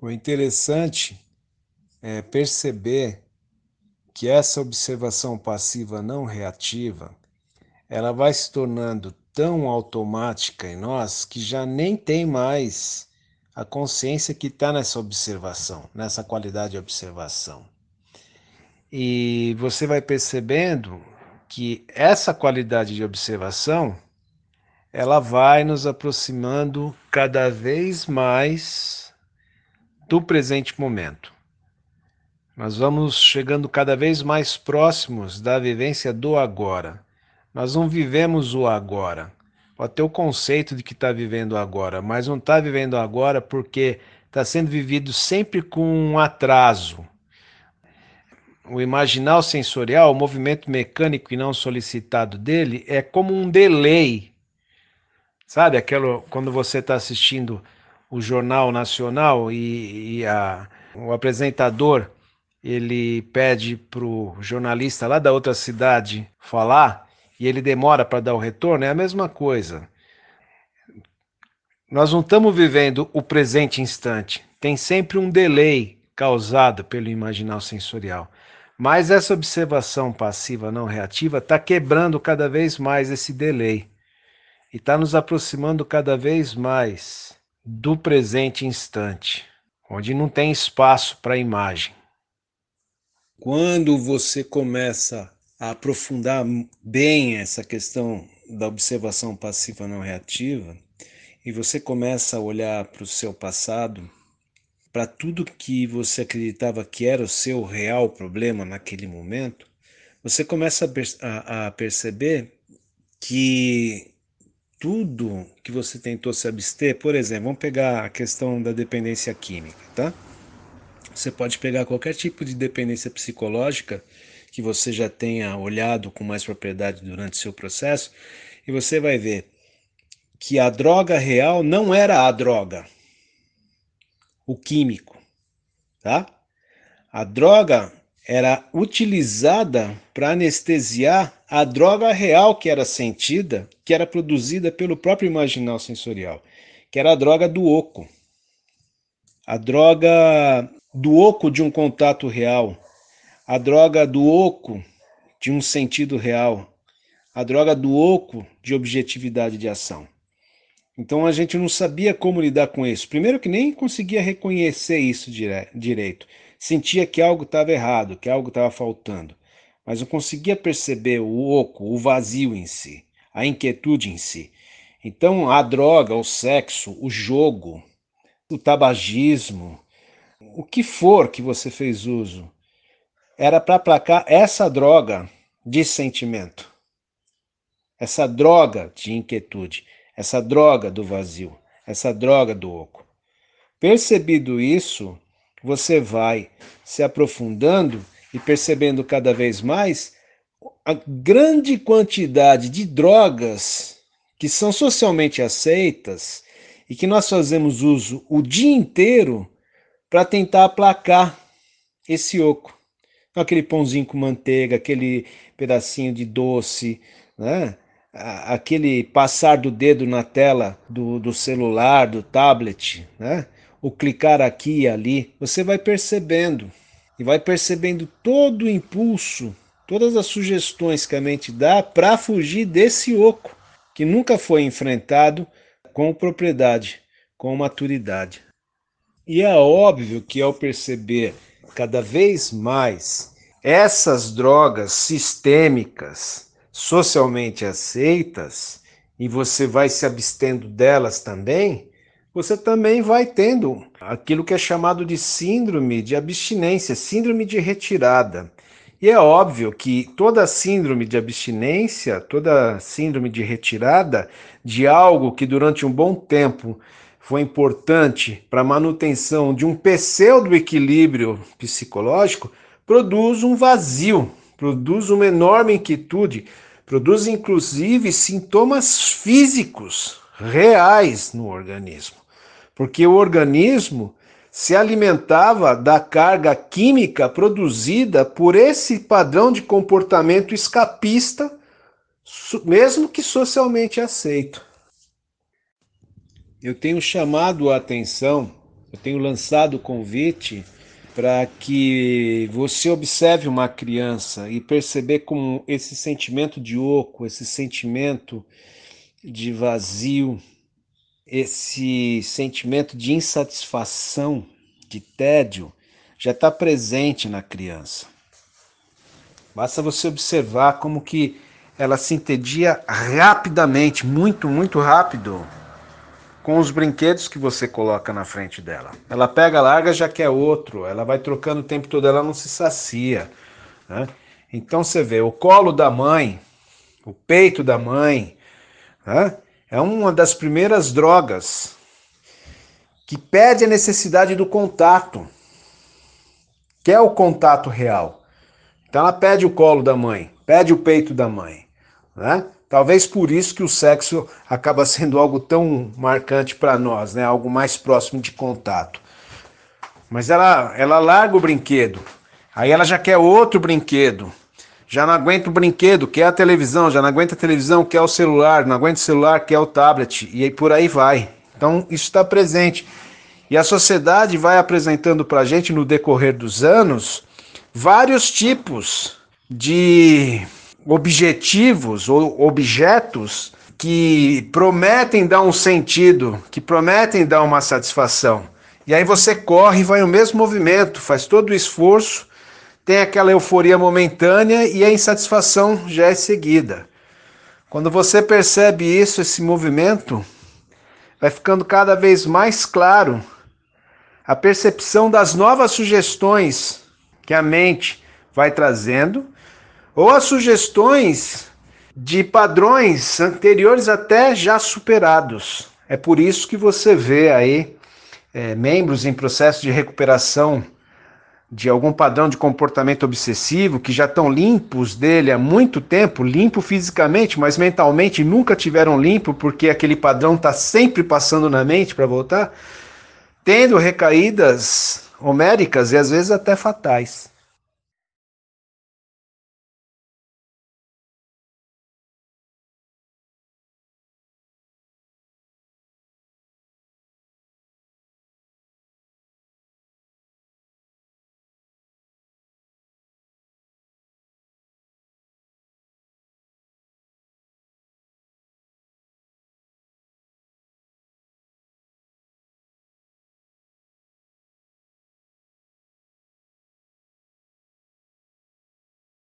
O interessante é perceber que essa observação passiva não reativa, ela vai se tornando tão automática em nós que já nem tem mais a consciência que está nessa observação, nessa qualidade de observação. E você vai percebendo que essa qualidade de observação ela vai nos aproximando cada vez mais do presente momento. Nós vamos chegando cada vez mais próximos da vivência do agora. Nós não vivemos o agora. Pode ter o conceito de que está vivendo agora, mas não está vivendo agora porque está sendo vivido sempre com um atraso. O imaginal sensorial, o movimento mecânico e não solicitado dele, é como um delay Sabe, aquilo quando você está assistindo o Jornal Nacional e, e a, o apresentador ele pede para o jornalista lá da outra cidade falar e ele demora para dar o retorno, é a mesma coisa. Nós não estamos vivendo o presente instante, tem sempre um delay causado pelo imaginal sensorial. Mas essa observação passiva não reativa está quebrando cada vez mais esse delay e está nos aproximando cada vez mais do presente instante, onde não tem espaço para imagem. Quando você começa a aprofundar bem essa questão da observação passiva não reativa, e você começa a olhar para o seu passado, para tudo que você acreditava que era o seu real problema naquele momento, você começa a, perceber que tudo que você tentou se abster, por exemplo, vamos pegar a questão da dependência química, tá? Você pode pegar qualquer tipo de dependência psicológica que você já tenha olhado com mais propriedade durante seu processo e você vai ver que a droga real não era a droga, o químico, tá? A droga era utilizada para anestesiar a droga real que era sentida, que era produzida pelo próprio imaginal sensorial, que era a droga do oco. A droga do oco de um contato real, a droga do oco de um sentido real, a droga do oco de objetividade de ação. Então a gente não sabia como lidar com isso. Primeiro que nem conseguia reconhecer isso direito. Sentia que algo estava errado, que algo estava faltando, mas não conseguia perceber o oco, o vazio em si, a inquietude em si. Então, a droga, o sexo, o jogo, o tabagismo, o que for que você fez uso, era para aplacar essa droga de sentimento, essa droga de inquietude, essa droga do vazio, essa droga do oco. Percebido isso, você vai se aprofundando e percebendo cada vez mais a grande quantidade de drogas que são socialmente aceitas e que nós fazemos uso o dia inteiro para tentar aplacar esse oco. aquele pãozinho com manteiga, aquele pedacinho de doce, né? aquele passar do dedo na tela do, do celular, do tablet, né? o clicar aqui e ali, você vai percebendo e vai percebendo todo o impulso, todas as sugestões que a mente dá para fugir desse oco que nunca foi enfrentado com propriedade, com maturidade. E é óbvio que ao perceber cada vez mais essas drogas sistêmicas socialmente aceitas, e você vai se abstendo delas também, você também vai tendo aquilo que é chamado de síndrome de abstinência, síndrome de retirada. E é óbvio que toda síndrome de abstinência, toda síndrome de retirada de algo que durante um bom tempo foi importante para a manutenção de um pseudo equilíbrio psicológico, produz um vazio, produz uma enorme inquietude, produz inclusive sintomas físicos reais no organismo porque o organismo se alimentava da carga química produzida por esse padrão de comportamento escapista, mesmo que socialmente aceito. Eu tenho chamado a atenção, eu tenho lançado o convite para que você observe uma criança e perceber como esse sentimento de oco, esse sentimento de vazio, esse sentimento de insatisfação, de tédio, já está presente na criança. Basta você observar como que ela se entedia rapidamente, muito, muito rápido, com os brinquedos que você coloca na frente dela. Ela pega, larga, já quer outro. Ela vai trocando o tempo todo, ela não se sacia. Né? Então você vê o colo da mãe, o peito da mãe, né? É uma das primeiras drogas que pede a necessidade do contato, quer é o contato real. Então ela pede o colo da mãe, pede o peito da mãe, né? Talvez por isso que o sexo acaba sendo algo tão marcante para nós, né? Algo mais próximo de contato. Mas ela ela larga o brinquedo. Aí ela já quer outro brinquedo já não aguenta o brinquedo, quer é a televisão, já não aguenta a televisão, quer é o celular, não aguenta o celular, quer é o tablet, e aí por aí vai. Então isso está presente. E a sociedade vai apresentando para a gente no decorrer dos anos vários tipos de objetivos ou objetos que prometem dar um sentido, que prometem dar uma satisfação. E aí você corre, vai o mesmo movimento, faz todo o esforço tem aquela euforia momentânea e a insatisfação já é seguida. Quando você percebe isso, esse movimento, vai ficando cada vez mais claro a percepção das novas sugestões que a mente vai trazendo, ou as sugestões de padrões anteriores até já superados. É por isso que você vê aí é, membros em processo de recuperação de algum padrão de comportamento obsessivo, que já estão limpos dele há muito tempo, limpo fisicamente, mas mentalmente nunca tiveram limpo, porque aquele padrão está sempre passando na mente para voltar, tendo recaídas homéricas e às vezes até fatais.